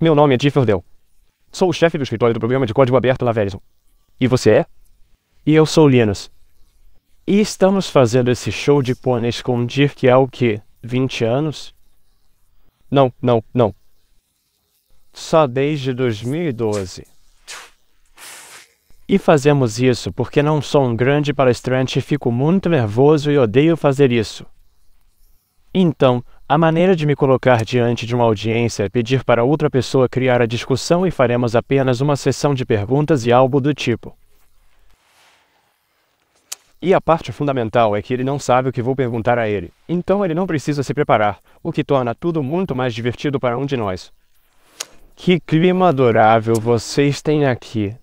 Meu nome é Differ Sou o chefe do escritório do programa de código aberto na Verizon. E você é? E eu sou o Linus. E estamos fazendo esse show de pônei escondir que é o que? 20 anos? Não, não, não. Só desde 2012. E fazemos isso porque não sou um grande palestrante, fico muito nervoso e odeio fazer isso. Então, a maneira de me colocar diante de uma audiência é pedir para outra pessoa criar a discussão e faremos apenas uma sessão de perguntas e algo do tipo. E a parte fundamental é que ele não sabe o que vou perguntar a ele, então ele não precisa se preparar, o que torna tudo muito mais divertido para um de nós. Que clima adorável vocês têm aqui!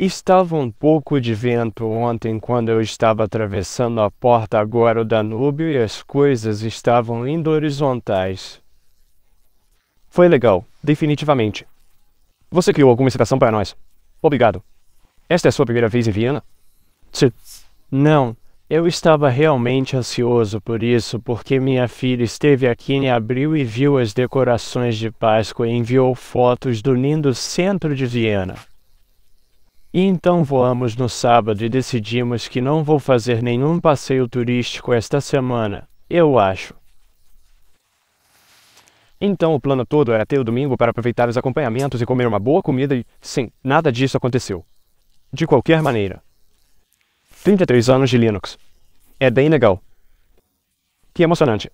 Estava um pouco de vento ontem quando eu estava atravessando a porta agora o Danúbio e as coisas estavam indo horizontais. Foi legal, definitivamente. Você criou alguma citação para nós. Obrigado. Esta é a sua primeira vez em Viena? não, eu estava realmente ansioso por isso, porque minha filha esteve aqui em abril e viu as decorações de Páscoa e enviou fotos do lindo centro de Viena. E então voamos no sábado e decidimos que não vou fazer nenhum passeio turístico esta semana, eu acho. Então o plano todo era ter o domingo para aproveitar os acompanhamentos e comer uma boa comida e, sim, nada disso aconteceu. De qualquer maneira. 33 anos de Linux. É bem legal. Que emocionante.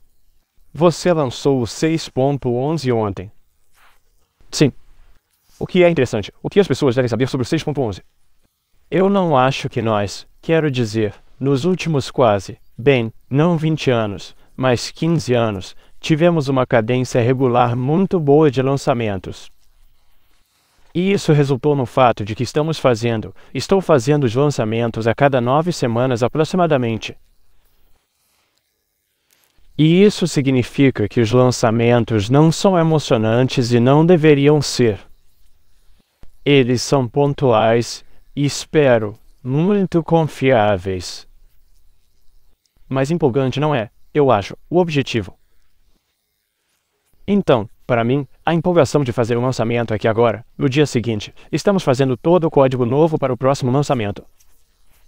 Você lançou o 6.11 ontem. Sim. O que é interessante? O que as pessoas devem saber sobre o 6.11? Eu não acho que nós, quero dizer, nos últimos quase, bem, não 20 anos, mas 15 anos, tivemos uma cadência regular muito boa de lançamentos. E isso resultou no fato de que estamos fazendo, estou fazendo os lançamentos a cada nove semanas aproximadamente. E isso significa que os lançamentos não são emocionantes e não deveriam ser. Eles são pontuais e espero muito confiáveis. Mas empolgante não é, eu acho, o objetivo. Então, para mim, a empolgação de fazer um lançamento é que agora, no dia seguinte, estamos fazendo todo o código novo para o próximo lançamento.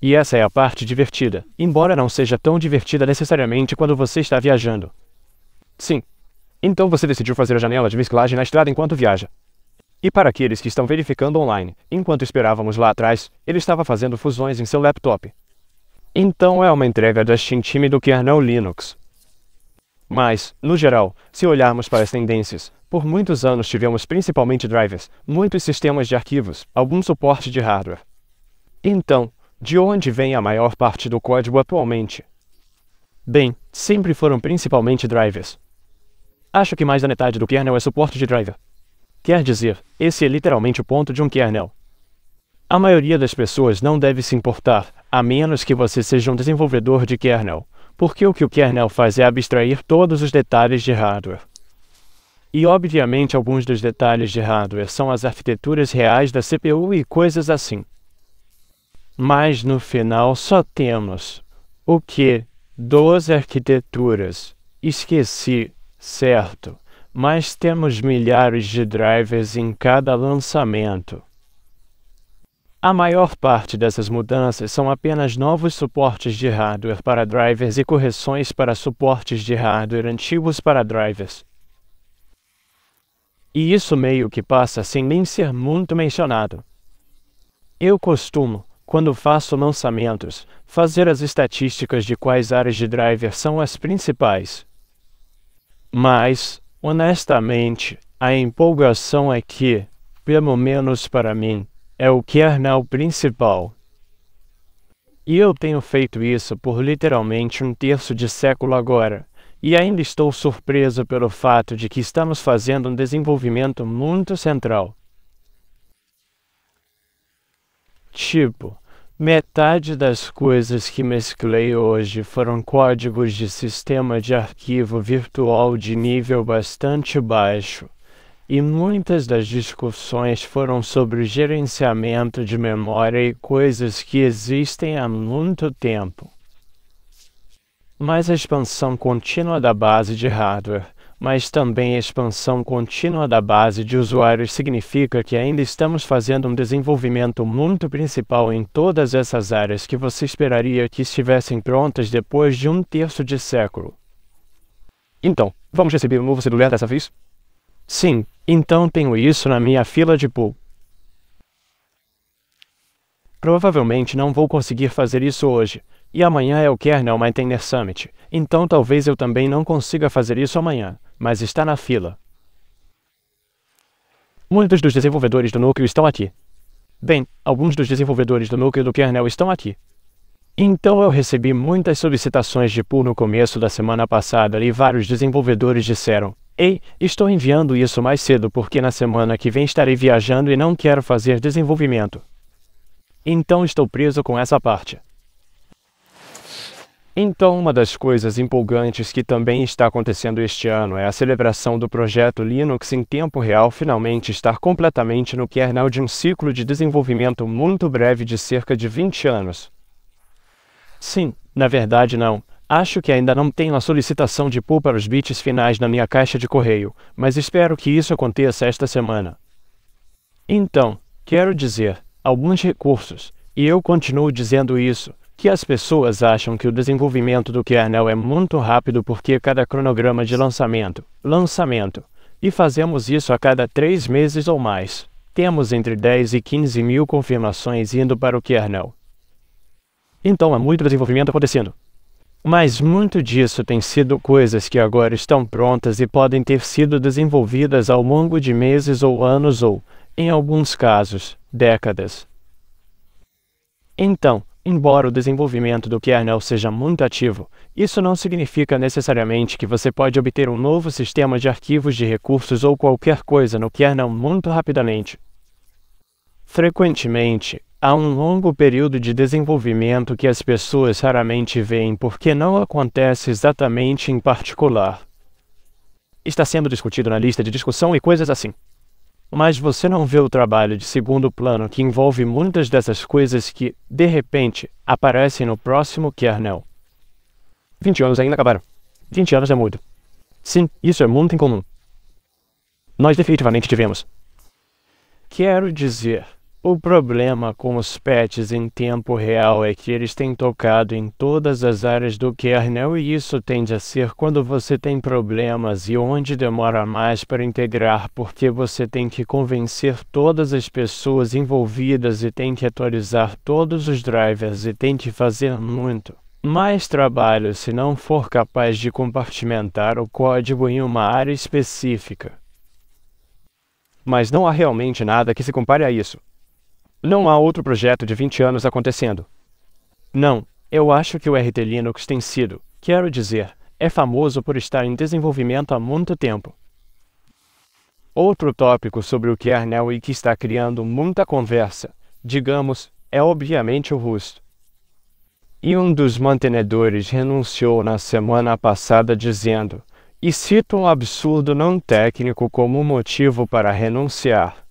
E essa é a parte divertida, embora não seja tão divertida necessariamente quando você está viajando. Sim. Então você decidiu fazer a janela de mesclagem na estrada enquanto viaja. E para aqueles que estão verificando online, enquanto esperávamos lá atrás, ele estava fazendo fusões em seu laptop. Então é uma entrega da Steam time do kernel Linux. Mas, no geral, se olharmos para as tendências, por muitos anos tivemos principalmente drivers, muitos sistemas de arquivos, algum suporte de hardware. Então, de onde vem a maior parte do código atualmente? Bem, sempre foram principalmente drivers. Acho que mais da metade do kernel é suporte de driver. Quer dizer, esse é literalmente o ponto de um kernel. A maioria das pessoas não deve se importar, a menos que você seja um desenvolvedor de kernel, porque o que o kernel faz é abstrair todos os detalhes de hardware. E obviamente alguns dos detalhes de hardware são as arquiteturas reais da CPU e coisas assim. Mas no final só temos o que? Duas arquiteturas. Esqueci, certo? mas temos milhares de drivers em cada lançamento. A maior parte dessas mudanças são apenas novos suportes de hardware para drivers e correções para suportes de hardware antigos para drivers. E isso meio que passa sem nem ser muito mencionado. Eu costumo, quando faço lançamentos, fazer as estatísticas de quais áreas de driver são as principais. Mas, Honestamente, a empolgação aqui, é pelo menos para mim, é o kernel principal. E eu tenho feito isso por literalmente um terço de século agora, e ainda estou surpreso pelo fato de que estamos fazendo um desenvolvimento muito central. Tipo, Metade das coisas que mesclei hoje foram códigos de sistema de arquivo virtual de nível bastante baixo, e muitas das discussões foram sobre gerenciamento de memória e coisas que existem há muito tempo. Mas a expansão contínua da base de hardware mas também a expansão contínua da base de usuários significa que ainda estamos fazendo um desenvolvimento muito principal em todas essas áreas que você esperaria que estivessem prontas depois de um terço de século. Então, vamos receber um novo celular dessa vez? Sim, então tenho isso na minha fila de pull. Provavelmente não vou conseguir fazer isso hoje, e amanhã é o Kernel Maintainer Summit, então talvez eu também não consiga fazer isso amanhã mas está na fila. Muitos dos desenvolvedores do núcleo estão aqui. Bem, alguns dos desenvolvedores do núcleo do kernel estão aqui. Então eu recebi muitas solicitações de pull no começo da semana passada e vários desenvolvedores disseram: Ei, estou enviando isso mais cedo porque na semana que vem estarei viajando e não quero fazer desenvolvimento. Então estou preso com essa parte. Então, uma das coisas empolgantes que também está acontecendo este ano é a celebração do projeto Linux em tempo real finalmente estar completamente no kernel de um ciclo de desenvolvimento muito breve de cerca de 20 anos. Sim, na verdade não. Acho que ainda não tenho a solicitação de pull para os bits finais na minha caixa de correio, mas espero que isso aconteça esta semana. Então, quero dizer, alguns recursos, e eu continuo dizendo isso, que as pessoas acham que o desenvolvimento do kernel é muito rápido porque cada cronograma de lançamento, lançamento, e fazemos isso a cada três meses ou mais. Temos entre 10 e 15 mil confirmações indo para o kernel. Então há muito desenvolvimento acontecendo. Mas muito disso tem sido coisas que agora estão prontas e podem ter sido desenvolvidas ao longo de meses ou anos ou, em alguns casos, décadas. Então, Embora o desenvolvimento do kernel seja muito ativo, isso não significa necessariamente que você pode obter um novo sistema de arquivos de recursos ou qualquer coisa no kernel muito rapidamente. Frequentemente, há um longo período de desenvolvimento que as pessoas raramente veem porque não acontece exatamente em particular. Está sendo discutido na lista de discussão e coisas assim. Mas você não vê o trabalho de segundo plano que envolve muitas dessas coisas que, de repente, aparecem no próximo kernel. É 20 anos ainda acabaram. 20 anos é muito. Sim, isso é muito incomum. Nós definitivamente tivemos. Quero dizer, o problema com os patches em tempo real é que eles têm tocado em todas as áreas do kernel né? e isso tende a ser quando você tem problemas e onde demora mais para integrar, porque você tem que convencer todas as pessoas envolvidas e tem que atualizar todos os drivers e tem que fazer muito. Mais trabalho se não for capaz de compartimentar o código em uma área específica. Mas não há realmente nada que se compare a isso. Não há outro projeto de 20 anos acontecendo. Não, eu acho que o RT Linux tem sido, quero dizer, é famoso por estar em desenvolvimento há muito tempo. Outro tópico sobre o kernel e que está criando muita conversa, digamos, é obviamente o Rust. E um dos mantenedores renunciou na semana passada dizendo, e cito um absurdo não técnico como motivo para renunciar.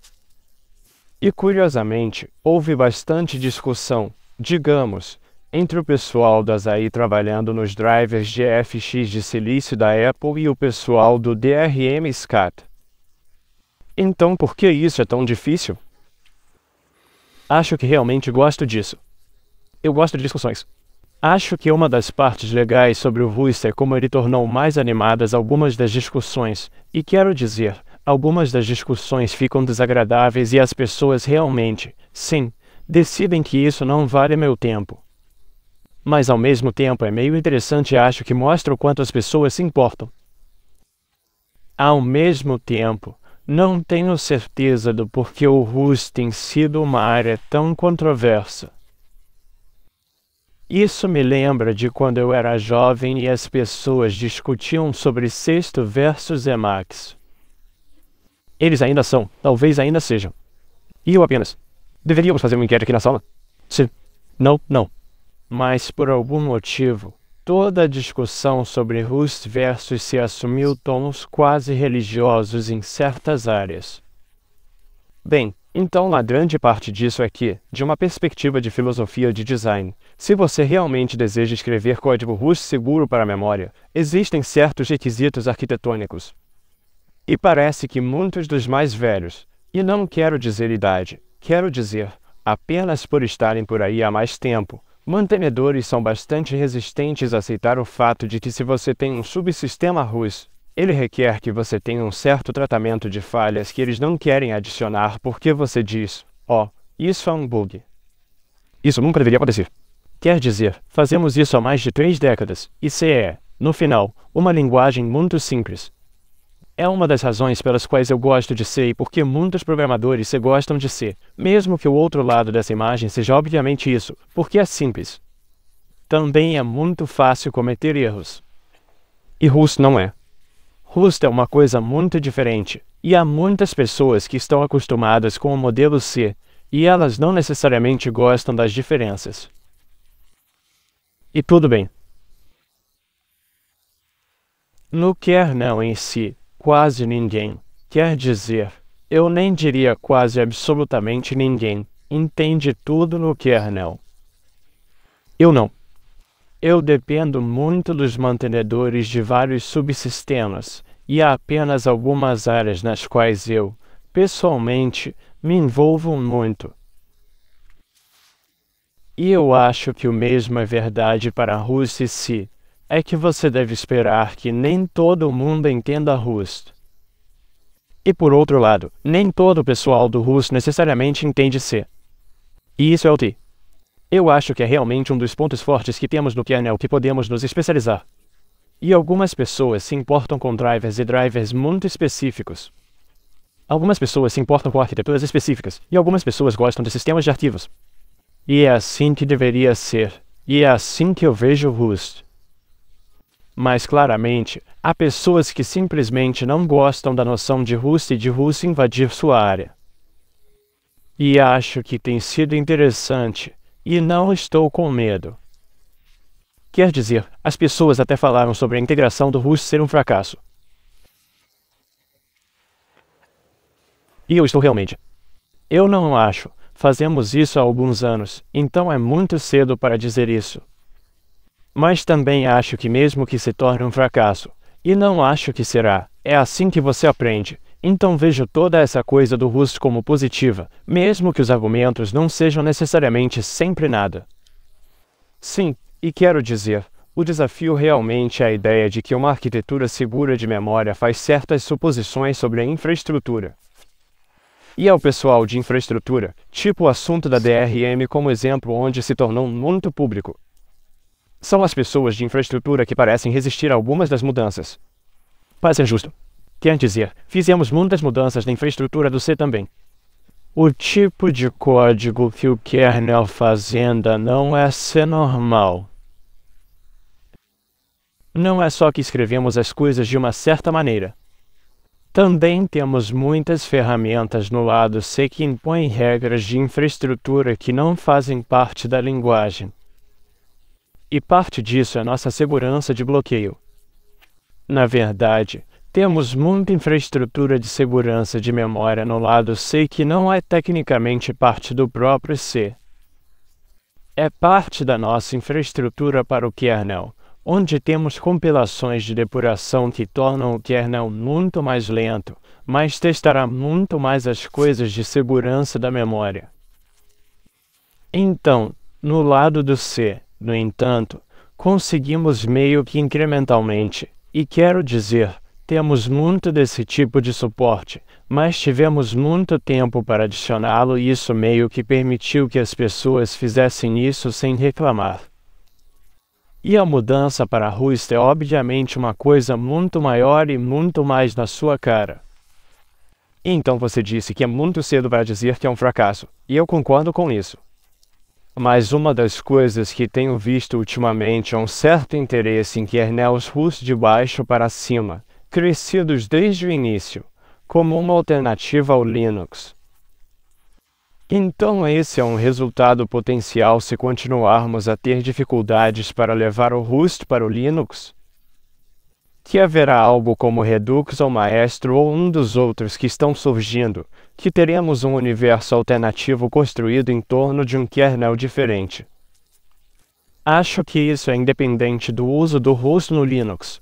E curiosamente, houve bastante discussão, digamos, entre o pessoal das AI trabalhando nos drivers de FX de silício da Apple e o pessoal do DRM SCAT. Então por que isso é tão difícil? Acho que realmente gosto disso. Eu gosto de discussões. Acho que uma das partes legais sobre o Rooster é como ele tornou mais animadas algumas das discussões, e quero dizer, Algumas das discussões ficam desagradáveis e as pessoas realmente, sim, decidem que isso não vale meu tempo. Mas ao mesmo tempo é meio interessante e acho que mostra o quanto as pessoas se importam. Ao mesmo tempo, não tenho certeza do porquê o RUS tem sido uma área tão controversa. Isso me lembra de quando eu era jovem e as pessoas discutiam sobre sexto versus Emacs. Eles ainda são, talvez ainda sejam. E eu apenas. Deveríamos fazer uma enquete aqui na sala? Sim. Não, não. Mas por algum motivo, toda a discussão sobre rus versus se assumiu tons quase religiosos em certas áreas. Bem, então a grande parte disso é que, de uma perspectiva de filosofia de design, se você realmente deseja escrever código rus seguro para a memória, existem certos requisitos arquitetônicos, e parece que muitos dos mais velhos, e não quero dizer idade, quero dizer apenas por estarem por aí há mais tempo, mantenedores são bastante resistentes a aceitar o fato de que se você tem um subsistema RUS, ele requer que você tenha um certo tratamento de falhas que eles não querem adicionar porque você diz, ó, oh, isso é um bug. Isso nunca deveria acontecer. Quer dizer, fazemos isso há mais de três décadas, e CE, é, no final, uma linguagem muito simples, é uma das razões pelas quais eu gosto de ser e porque muitos programadores se gostam de ser, mesmo que o outro lado dessa imagem seja obviamente isso, porque é simples. Também é muito fácil cometer erros. E Rust não é. Rust é uma coisa muito diferente, e há muitas pessoas que estão acostumadas com o modelo C, e elas não necessariamente gostam das diferenças. E tudo bem. No não em si, quase ninguém. Quer dizer, eu nem diria quase absolutamente ninguém entende tudo no kernel. Eu não. Eu dependo muito dos mantenedores de vários subsistemas e há apenas algumas áreas nas quais eu, pessoalmente, me envolvo muito. E eu acho que o mesmo é verdade para e si, é que você deve esperar que nem todo mundo entenda Rust. E por outro lado, nem todo o pessoal do Rust necessariamente entende C. E isso é o T. Eu acho que é realmente um dos pontos fortes que temos no kernel que podemos nos especializar. E algumas pessoas se importam com drivers e drivers muito específicos. Algumas pessoas se importam com arquiteturas específicas, e algumas pessoas gostam de sistemas de arquivos. E é assim que deveria ser. E é assim que eu vejo Rust. Mas claramente, há pessoas que simplesmente não gostam da noção de Rússia e de Rússia invadir sua área. E acho que tem sido interessante, e não estou com medo. Quer dizer, as pessoas até falaram sobre a integração do russo ser um fracasso. E eu estou realmente. Eu não acho. Fazemos isso há alguns anos, então é muito cedo para dizer isso. Mas também acho que mesmo que se torne um fracasso, e não acho que será, é assim que você aprende. Então vejo toda essa coisa do Rust como positiva, mesmo que os argumentos não sejam necessariamente sempre nada. Sim, e quero dizer, o desafio realmente é a ideia de que uma arquitetura segura de memória faz certas suposições sobre a infraestrutura. E ao pessoal de infraestrutura, tipo o assunto da DRM como exemplo onde se tornou muito público, são as pessoas de infraestrutura que parecem resistir a algumas das mudanças. Parece injusto. Quer dizer, fizemos muitas mudanças na infraestrutura do C também. O tipo de código que o kernel fazenda não é ser normal. Não é só que escrevemos as coisas de uma certa maneira. Também temos muitas ferramentas no lado C que impõem regras de infraestrutura que não fazem parte da linguagem e parte disso é nossa segurança de bloqueio. Na verdade, temos muita infraestrutura de segurança de memória no lado C que não é tecnicamente parte do próprio C. É parte da nossa infraestrutura para o kernel, onde temos compilações de depuração que tornam o kernel muito mais lento, mas testará muito mais as coisas de segurança da memória. Então, no lado do C, no entanto, conseguimos meio que incrementalmente, e quero dizer, temos muito desse tipo de suporte, mas tivemos muito tempo para adicioná-lo e isso meio que permitiu que as pessoas fizessem isso sem reclamar. E a mudança para a Rust é obviamente uma coisa muito maior e muito mais na sua cara. Então você disse que é muito cedo para dizer que é um fracasso, e eu concordo com isso. Mas uma das coisas que tenho visto ultimamente é um certo interesse em kernels RUS de baixo para cima, crescidos desde o início, como uma alternativa ao Linux. Então esse é um resultado potencial se continuarmos a ter dificuldades para levar o Rust para o Linux? Que haverá algo como Redux ou Maestro ou um dos outros que estão surgindo, que teremos um universo alternativo construído em torno de um kernel diferente. Acho que isso é independente do uso do Rust no Linux.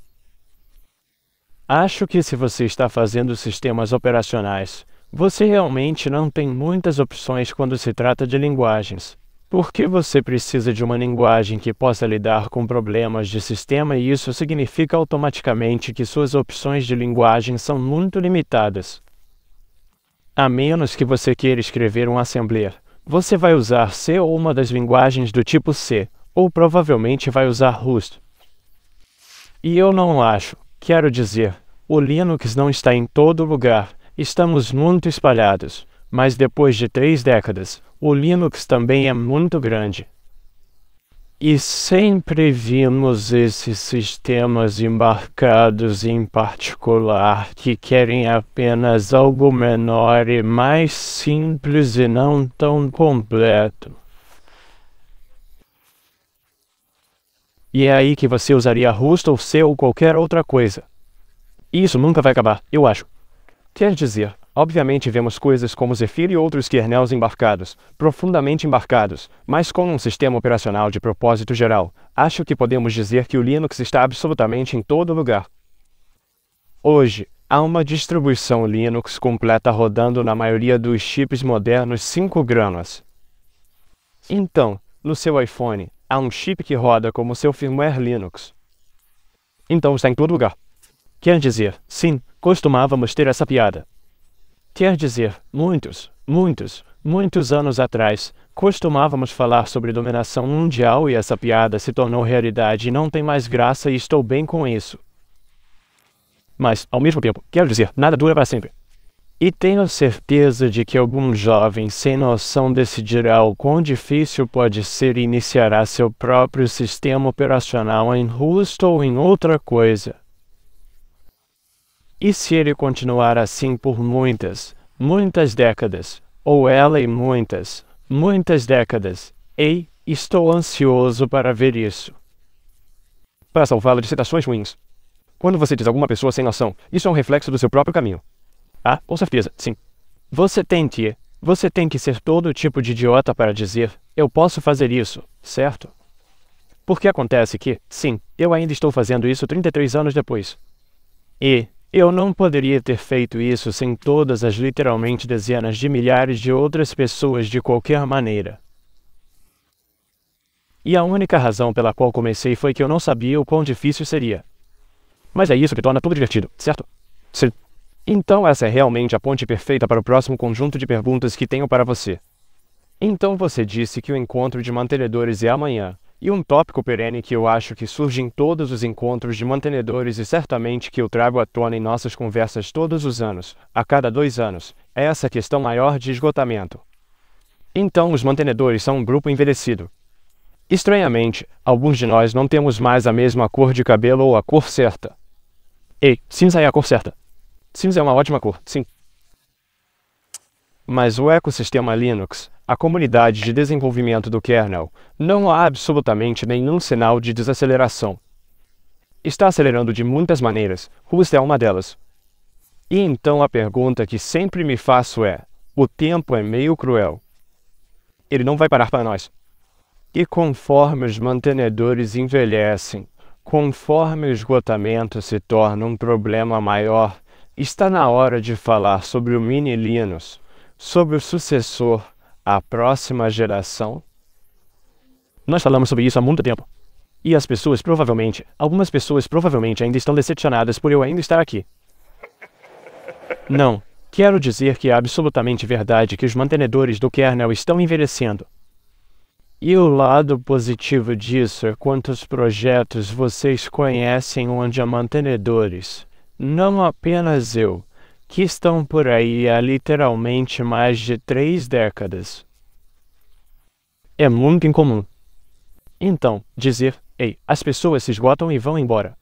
Acho que se você está fazendo sistemas operacionais, você realmente não tem muitas opções quando se trata de linguagens. Por que você precisa de uma linguagem que possa lidar com problemas de sistema e isso significa automaticamente que suas opções de linguagem são muito limitadas a menos que você queira escrever um assembler. Você vai usar C ou uma das linguagens do tipo C, ou provavelmente vai usar Rust. E eu não acho, quero dizer, o Linux não está em todo lugar, estamos muito espalhados, mas depois de três décadas, o Linux também é muito grande e sempre vimos esses sistemas embarcados em particular que querem apenas algo menor e mais simples e não tão completo. E é aí que você usaria Rust ou C ou qualquer outra coisa. Isso nunca vai acabar, eu acho. Quer dizer, Obviamente vemos coisas como Zephyr e outros kernels embarcados, profundamente embarcados, mas com um sistema operacional de propósito geral, acho que podemos dizer que o Linux está absolutamente em todo lugar. Hoje, há uma distribuição Linux completa rodando na maioria dos chips modernos 5 gramas. Então, no seu iPhone, há um chip que roda como seu firmware Linux. Então está em todo lugar. Quer dizer, sim, costumávamos ter essa piada. Quer dizer, muitos, muitos, muitos anos atrás, costumávamos falar sobre dominação mundial e essa piada se tornou realidade e não tem mais graça e estou bem com isso. Mas, ao mesmo tempo, quero dizer, nada dura para sempre. E tenho certeza de que algum jovem sem noção decidirá o quão difícil pode ser e iniciará seu próprio sistema operacional em Rust ou em outra coisa. E se ele continuar assim por muitas, muitas décadas, ou ela e muitas, muitas décadas, ei, estou ansioso para ver isso. Para salvá la de citações ruins. Quando você diz alguma pessoa sem noção, isso é um reflexo do seu próprio caminho. Ah, com certeza, sim. Você Você tem que ser todo tipo de idiota para dizer, eu posso fazer isso, certo? Porque acontece que, sim, eu ainda estou fazendo isso 33 anos depois. E, eu não poderia ter feito isso sem todas as literalmente dezenas de milhares de outras pessoas de qualquer maneira. E a única razão pela qual comecei foi que eu não sabia o quão difícil seria. Mas é isso que torna tudo divertido, certo? Então essa é realmente a ponte perfeita para o próximo conjunto de perguntas que tenho para você. Então você disse que o encontro de mantenedores é amanhã. E um tópico perene que eu acho que surge em todos os encontros de mantenedores e certamente que eu trago à tona em nossas conversas todos os anos, a cada dois anos, é essa questão maior de esgotamento. Então, os mantenedores são um grupo envelhecido. Estranhamente, alguns de nós não temos mais a mesma cor de cabelo ou a cor certa. Ei, cinza é a cor certa. Cinza é uma ótima cor, sim. Mas o ecossistema Linux, a comunidade de desenvolvimento do kernel, não há absolutamente nenhum sinal de desaceleração. Está acelerando de muitas maneiras, Rust é uma delas. E então a pergunta que sempre me faço é: o tempo é meio cruel. Ele não vai parar para nós. E conforme os mantenedores envelhecem, conforme o esgotamento se torna um problema maior, está na hora de falar sobre o mini Linux, sobre o sucessor a próxima geração. Nós falamos sobre isso há muito tempo. E as pessoas provavelmente, algumas pessoas provavelmente ainda estão decepcionadas por eu ainda estar aqui. Não, quero dizer que é absolutamente verdade que os mantenedores do kernel estão envelhecendo. E o lado positivo disso é quantos projetos vocês conhecem onde há mantenedores. Não apenas eu, que estão por aí há literalmente mais de três décadas. É muito incomum. Então, dizer, ei, as pessoas se esgotam e vão embora.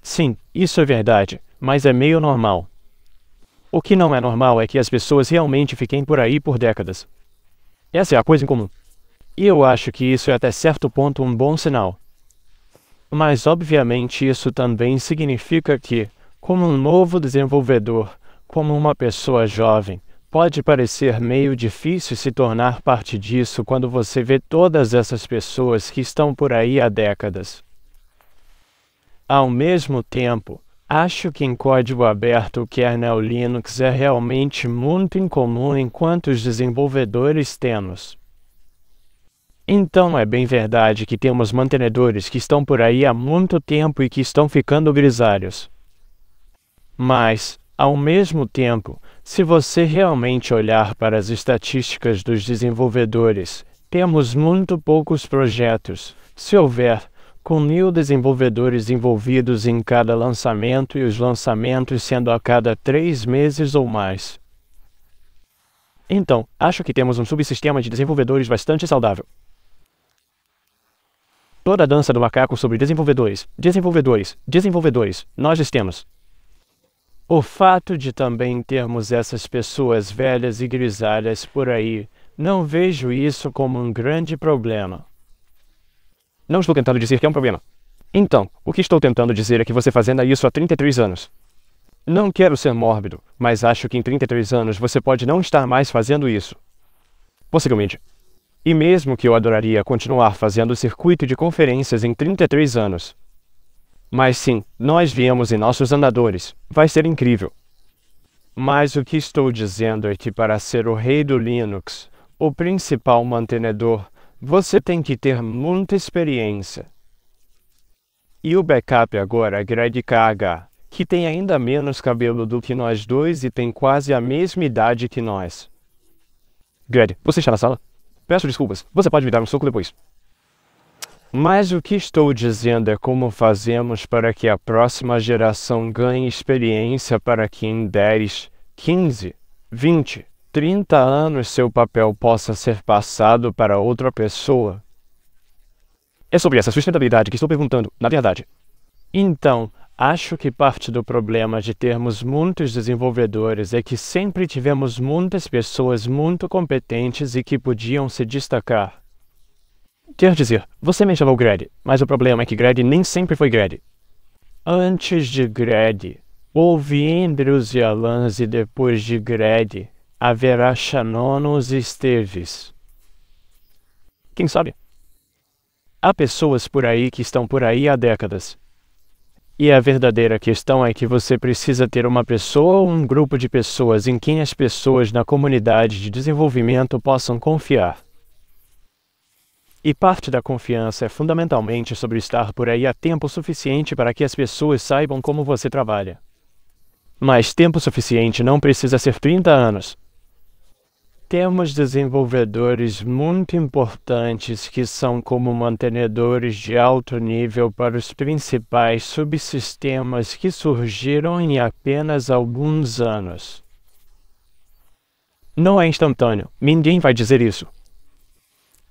Sim, isso é verdade, mas é meio normal. O que não é normal é que as pessoas realmente fiquem por aí por décadas. Essa é a coisa em comum. E eu acho que isso é até certo ponto um bom sinal. Mas obviamente isso também significa que, como um novo desenvolvedor, como uma pessoa jovem, pode parecer meio difícil se tornar parte disso quando você vê todas essas pessoas que estão por aí há décadas. Ao mesmo tempo, acho que em código aberto o kernel Linux é realmente muito incomum enquanto os desenvolvedores temos. Então é bem verdade que temos mantenedores que estão por aí há muito tempo e que estão ficando grisalhos. Mas, ao mesmo tempo, se você realmente olhar para as estatísticas dos desenvolvedores, temos muito poucos projetos, se houver, com mil desenvolvedores envolvidos em cada lançamento e os lançamentos sendo a cada três meses ou mais. Então, acho que temos um subsistema de desenvolvedores bastante saudável. Toda a dança do macaco sobre desenvolvedores, desenvolvedores, desenvolvedores, nós temos. O fato de também termos essas pessoas velhas e grisalhas por aí, não vejo isso como um grande problema. Não estou tentando dizer que é um problema. Então, o que estou tentando dizer é que você fazendo isso há 33 anos. Não quero ser mórbido, mas acho que em 33 anos você pode não estar mais fazendo isso. Possivelmente. E mesmo que eu adoraria continuar fazendo o circuito de conferências em 33 anos, mas sim, nós viemos em nossos andadores. Vai ser incrível. Mas o que estou dizendo é que para ser o rei do Linux, o principal mantenedor, você tem que ter muita experiência. E o backup agora é Greg GradKH, que tem ainda menos cabelo do que nós dois e tem quase a mesma idade que nós. Greg, você está na sala? Peço desculpas, você pode me dar um soco depois. Mas o que estou dizendo é como fazemos para que a próxima geração ganhe experiência para que em 10, 15, 20, 30 anos seu papel possa ser passado para outra pessoa. É sobre essa sustentabilidade que estou perguntando, na verdade. Então, acho que parte do problema de termos muitos desenvolvedores é que sempre tivemos muitas pessoas muito competentes e que podiam se destacar. Quer dizer, você me chamou Gred, mas o problema é que Gred nem sempre foi Gred. Antes de Gred, houve Andrews e Alans e depois de Gred, haverá Shannonus e Esteves. Quem sabe? Há pessoas por aí que estão por aí há décadas. E a verdadeira questão é que você precisa ter uma pessoa ou um grupo de pessoas em quem as pessoas na comunidade de desenvolvimento possam confiar. E parte da confiança é fundamentalmente sobre estar por aí há tempo suficiente para que as pessoas saibam como você trabalha. Mas tempo suficiente não precisa ser 30 anos. Temos desenvolvedores muito importantes que são como mantenedores de alto nível para os principais subsistemas que surgiram em apenas alguns anos. Não é instantâneo, ninguém vai dizer isso.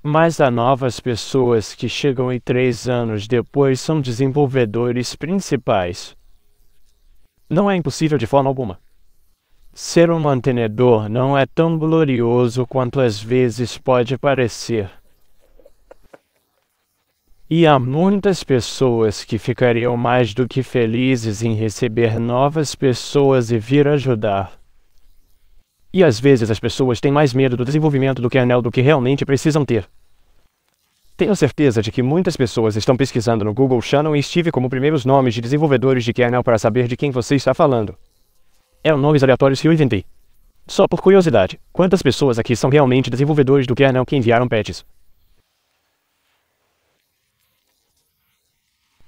Mas há novas pessoas que chegam e três anos depois são desenvolvedores principais. Não é impossível de forma alguma. Ser um mantenedor não é tão glorioso quanto às vezes pode parecer. E há muitas pessoas que ficariam mais do que felizes em receber novas pessoas e vir ajudar. E às vezes as pessoas têm mais medo do desenvolvimento do kernel do que realmente precisam ter. Tenho certeza de que muitas pessoas estão pesquisando no Google Shannon e Steve como primeiros nomes de desenvolvedores de kernel é para saber de quem você está falando. Eram é nomes aleatórios que eu inventei. Só por curiosidade, quantas pessoas aqui são realmente desenvolvedores do kernel é que enviaram patches?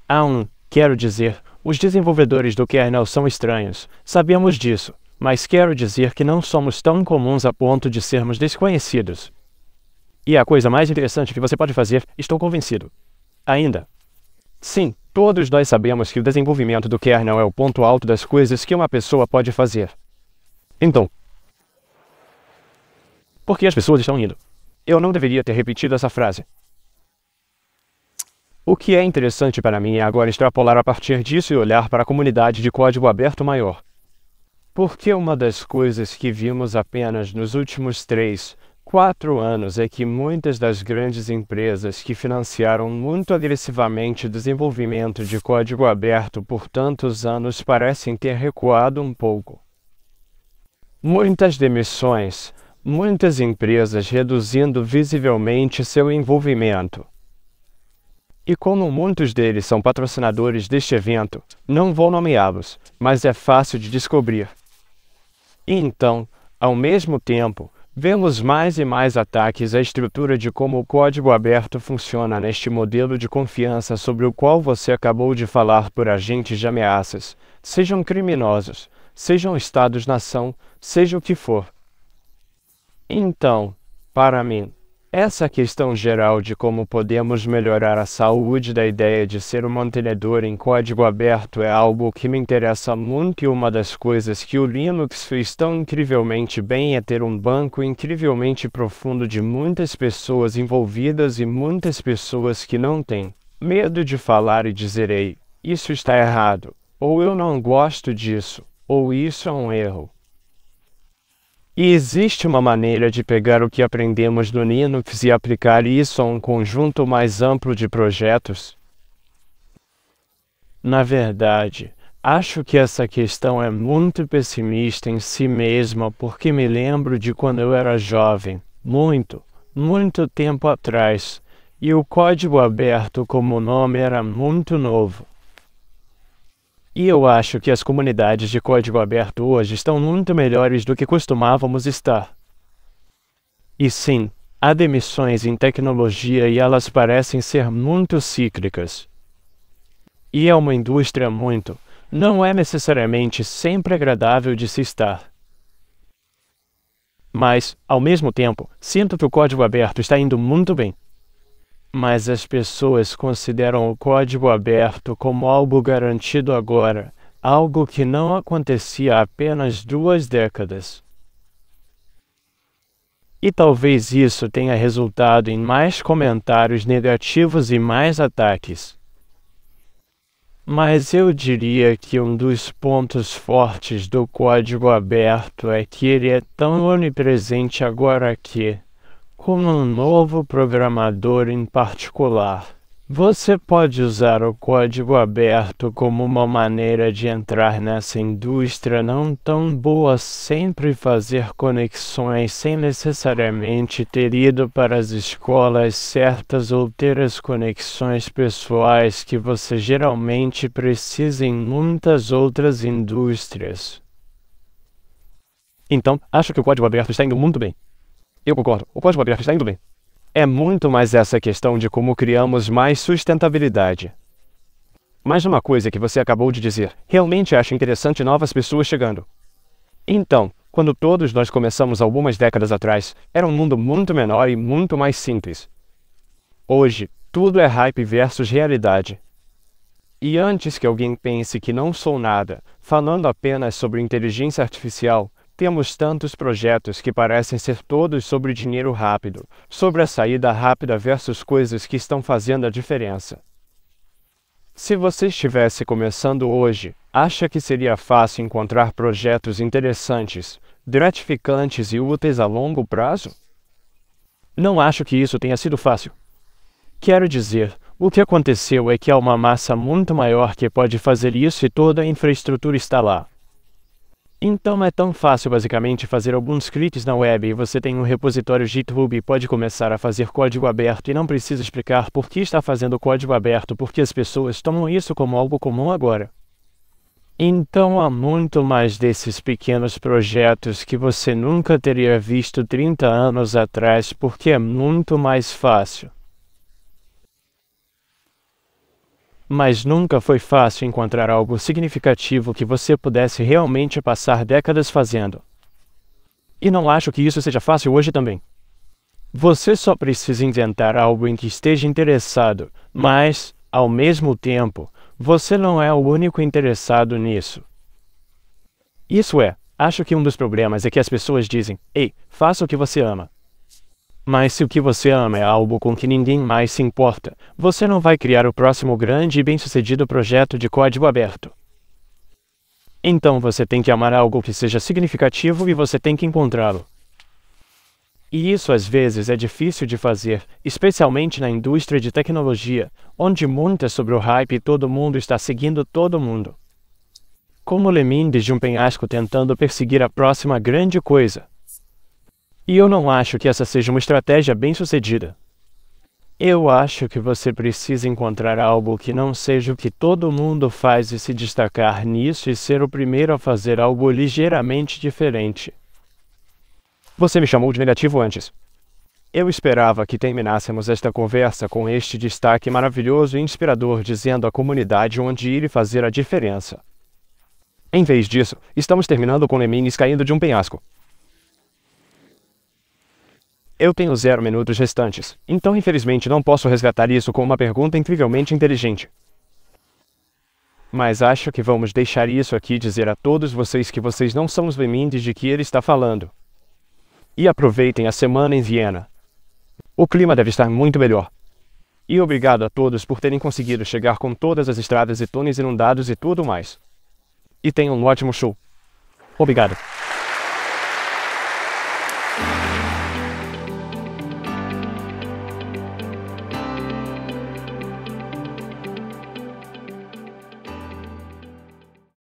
Ah, um, quero dizer, os desenvolvedores do kernel são estranhos. Sabemos disso mas quero dizer que não somos tão comuns a ponto de sermos desconhecidos. E a coisa mais interessante que você pode fazer, estou convencido. Ainda. Sim, todos nós sabemos que o desenvolvimento do kernel é o ponto alto das coisas que uma pessoa pode fazer. Então, por que as pessoas estão indo? Eu não deveria ter repetido essa frase. O que é interessante para mim é agora extrapolar a partir disso e olhar para a comunidade de código aberto maior. Porque uma das coisas que vimos apenas nos últimos três, quatro anos é que muitas das grandes empresas que financiaram muito agressivamente o desenvolvimento de código aberto por tantos anos parecem ter recuado um pouco. Muitas demissões, muitas empresas reduzindo visivelmente seu envolvimento. E como muitos deles são patrocinadores deste evento, não vou nomeá-los, mas é fácil de descobrir. E então, ao mesmo tempo, vemos mais e mais ataques à estrutura de como o código aberto funciona neste modelo de confiança sobre o qual você acabou de falar por agentes de ameaças, sejam criminosos, sejam estados-nação, seja o que for. Então, para mim, essa questão geral de como podemos melhorar a saúde da ideia de ser um mantenedor em código aberto é algo que me interessa muito e uma das coisas que o Linux fez tão incrivelmente bem é ter um banco incrivelmente profundo de muitas pessoas envolvidas e muitas pessoas que não têm medo de falar e dizerem isso está errado, ou eu não gosto disso, ou isso é um erro. E existe uma maneira de pegar o que aprendemos no Linux e aplicar isso a um conjunto mais amplo de projetos? Na verdade, acho que essa questão é muito pessimista em si mesma porque me lembro de quando eu era jovem, muito, muito tempo atrás, e o código aberto como nome era muito novo. E eu acho que as comunidades de código aberto hoje estão muito melhores do que costumávamos estar. E sim, há demissões em tecnologia e elas parecem ser muito cíclicas. E é uma indústria muito, não é necessariamente sempre agradável de se estar. Mas, ao mesmo tempo, sinto que o código aberto está indo muito bem mas as pessoas consideram o código aberto como algo garantido agora, algo que não acontecia há apenas duas décadas. E talvez isso tenha resultado em mais comentários negativos e mais ataques. Mas eu diria que um dos pontos fortes do código aberto é que ele é tão onipresente agora que, com um novo programador em particular. Você pode usar o código aberto como uma maneira de entrar nessa indústria não tão boa, sempre fazer conexões sem necessariamente ter ido para as escolas certas ou ter as conexões pessoais que você geralmente precisa em muitas outras indústrias. Então, acho que o código aberto está indo muito bem. Eu concordo. O pós-moderno está indo bem. É muito mais essa questão de como criamos mais sustentabilidade. Mais uma coisa que você acabou de dizer. Realmente acho interessante novas pessoas chegando. Então, quando todos nós começamos algumas décadas atrás, era um mundo muito menor e muito mais simples. Hoje, tudo é hype versus realidade. E antes que alguém pense que não sou nada, falando apenas sobre inteligência artificial, temos tantos projetos que parecem ser todos sobre dinheiro rápido, sobre a saída rápida versus coisas que estão fazendo a diferença. Se você estivesse começando hoje, acha que seria fácil encontrar projetos interessantes, gratificantes e úteis a longo prazo? Não acho que isso tenha sido fácil. Quero dizer, o que aconteceu é que há uma massa muito maior que pode fazer isso e toda a infraestrutura está lá. Então é tão fácil basicamente fazer alguns scripts na web e você tem um repositório GitHub e pode começar a fazer código aberto e não precisa explicar por que está fazendo código aberto porque as pessoas tomam isso como algo comum agora. Então há muito mais desses pequenos projetos que você nunca teria visto 30 anos atrás porque é muito mais fácil. Mas nunca foi fácil encontrar algo significativo que você pudesse realmente passar décadas fazendo. E não acho que isso seja fácil hoje também. Você só precisa inventar algo em que esteja interessado, mas, ao mesmo tempo, você não é o único interessado nisso. Isso é, acho que um dos problemas é que as pessoas dizem: Ei, faça o que você ama. Mas se o que você ama é algo com que ninguém mais se importa, você não vai criar o próximo grande e bem-sucedido projeto de código aberto. Então você tem que amar algo que seja significativo e você tem que encontrá-lo. E isso às vezes é difícil de fazer, especialmente na indústria de tecnologia, onde muita é sobre o hype e todo mundo está seguindo todo mundo. Como lemindes de um penhasco tentando perseguir a próxima grande coisa. E eu não acho que essa seja uma estratégia bem sucedida. Eu acho que você precisa encontrar algo que não seja o que todo mundo faz e se destacar nisso e ser o primeiro a fazer algo ligeiramente diferente. Você me chamou de negativo antes. Eu esperava que terminássemos esta conversa com este destaque maravilhoso e inspirador dizendo à comunidade onde ir e fazer a diferença. Em vez disso, estamos terminando com Lemines caindo de um penhasco. Eu tenho zero minutos restantes, então infelizmente não posso resgatar isso com uma pergunta incrivelmente inteligente. Mas acho que vamos deixar isso aqui dizer a todos vocês que vocês não são os limites de que ele está falando. E aproveitem a semana em Viena. O clima deve estar muito melhor. E obrigado a todos por terem conseguido chegar com todas as estradas e túneis inundados e tudo mais. E tenham um ótimo show. Obrigado.